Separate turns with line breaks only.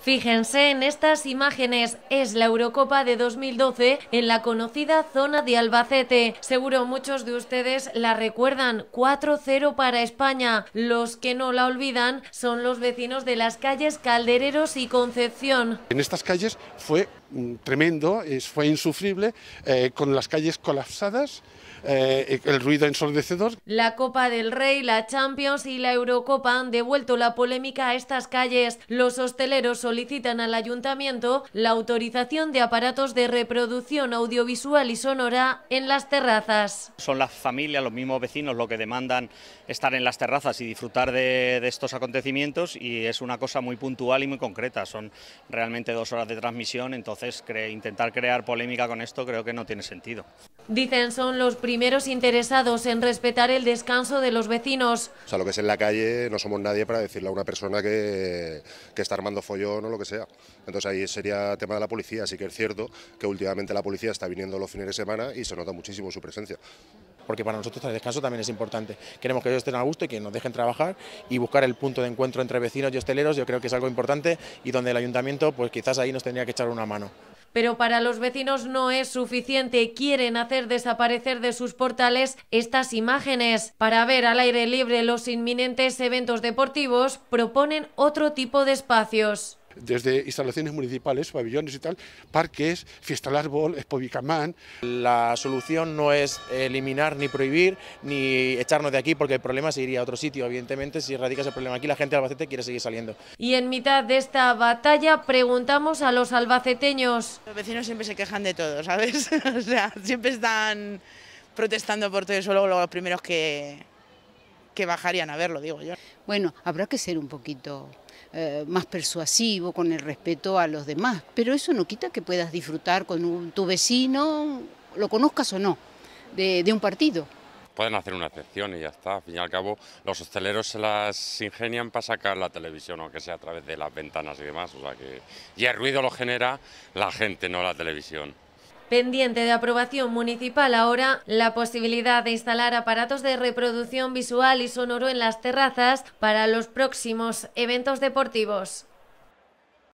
Fíjense en estas imágenes, es la Eurocopa de 2012 en la conocida zona de Albacete. Seguro muchos de ustedes la recuerdan, 4-0 para España. Los que no la olvidan son los vecinos de las calles Caldereros y Concepción.
En estas calles fue Mm, tremendo, es, fue insufrible, eh, con las calles colapsadas, eh, el ruido ensordecedor.
La Copa del Rey, la Champions y la Eurocopa han devuelto la polémica a estas calles. Los hosteleros solicitan al ayuntamiento la autorización de aparatos de reproducción audiovisual y sonora en las terrazas.
Son las familias, los mismos vecinos, ...lo que demandan estar en las terrazas y disfrutar de, de estos acontecimientos y es una cosa muy puntual y muy concreta. Son realmente dos horas de transmisión, entonces entonces, intentar crear polémica con esto creo que no tiene sentido.
Dicen son los primeros interesados en respetar el descanso de los vecinos.
O sea, lo que es en la calle no somos nadie para decirle a una persona que, que está armando follón o lo que sea. Entonces ahí sería tema de la policía. Así que es cierto que últimamente la policía está viniendo los fines de semana y se nota muchísimo su presencia porque para nosotros el descanso también es importante. Queremos que ellos estén a gusto y que nos dejen trabajar y buscar el punto de encuentro entre vecinos y hosteleros, yo creo que es algo importante y donde el ayuntamiento pues quizás ahí nos tendría que echar una mano
pero para los vecinos no es suficiente. Quieren hacer desaparecer de sus portales estas imágenes. Para ver al aire libre los inminentes eventos deportivos, proponen otro tipo de espacios
desde instalaciones municipales, pabellones y tal, parques, fiesta al árbol,
espobicamán. La solución no es eliminar ni prohibir ni echarnos de aquí porque el problema se iría a otro sitio. Evidentemente, si radicas el problema aquí, la gente de Albacete quiere seguir saliendo.
Y en mitad de esta batalla preguntamos a los albaceteños. Los vecinos siempre se quejan de todo,
¿sabes? o sea, siempre están protestando por todo eso, luego los primeros que,
que bajarían a verlo, digo yo. Bueno, habrá que ser un poquito eh, más persuasivo con el respeto a los demás, pero eso no quita que puedas disfrutar con tu vecino, lo conozcas o no, de, un partido
pueden hacer una excepción y ya está. Al fin y al cabo, los hosteleros se las ingenian para sacar la televisión, aunque sea a través de las ventanas y demás. O sea que. Y el ruido lo genera la gente, no la televisión
pendiente de aprobación municipal ahora la posibilidad de instalar aparatos de reproducción visual y sonoro en las terrazas para los próximos eventos deportivos.